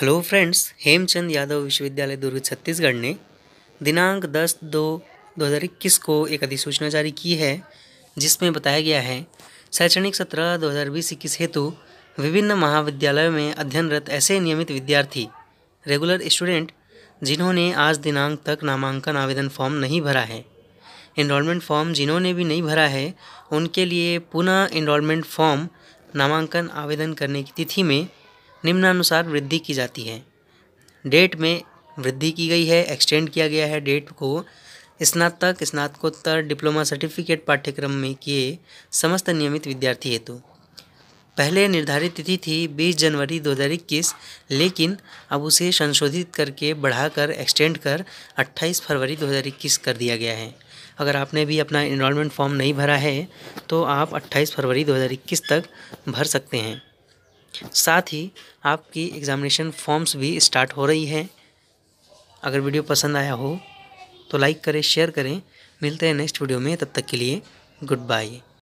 hello friends Hemchand Yadav विश्वविद्यालय दुर्ग छत्तीसगढ़ ने दिनांक 10 दो 2021 को एक अधिसूचना जारी की है जिसमें बताया गया है शैक्षणिक सत्र 2020-21 हेतु विभिन्न महाविद्यालयों में अध्ययनरत ऐसे नियमित विद्यार्थी रेगुलर स्टूडेंट जिन्होंने आज दिनांक तक नामांकन आवेदन फॉर्म नहीं भरा है इनरोलमेंट फॉर्म जिन्होंने भी नहीं भरा है उनके लिए पुनः इनरोलमेंट फॉर्म नामांकन आवेदन करने की तिथि में निम्नानुसार वृद्धि की जाती है डेट में वृद्धि की गई है एक्सटेंड किया गया है डेट को स्नातक स्नातकोत्तर डिप्लोमा सर्टिफिकेट पाठ्यक्रम में किए समस्त नियमित विद्यार्थी हेतु पहले निर्धारित तिथि थी 20 जनवरी 2021 लेकिन अब उसे संशोधित करके बढ़ाकर एक्सटेंड कर 28 फरवरी 2021 कर दिया गया है अगर आपने भी अपना इनरोलमेंट फॉर्म नहीं भरा है तो आप 28 फरवरी 2021 तक भर सकते हैं साथ ही आपकी एग्ज़ामिनेशन फॉर्म्स भी स्टार्ट हो रही हैं अगर वीडियो पसंद आया हो तो लाइक करें शेयर करें मिलते हैं नेक्स्ट वीडियो में तब तक के लिए गुड बाय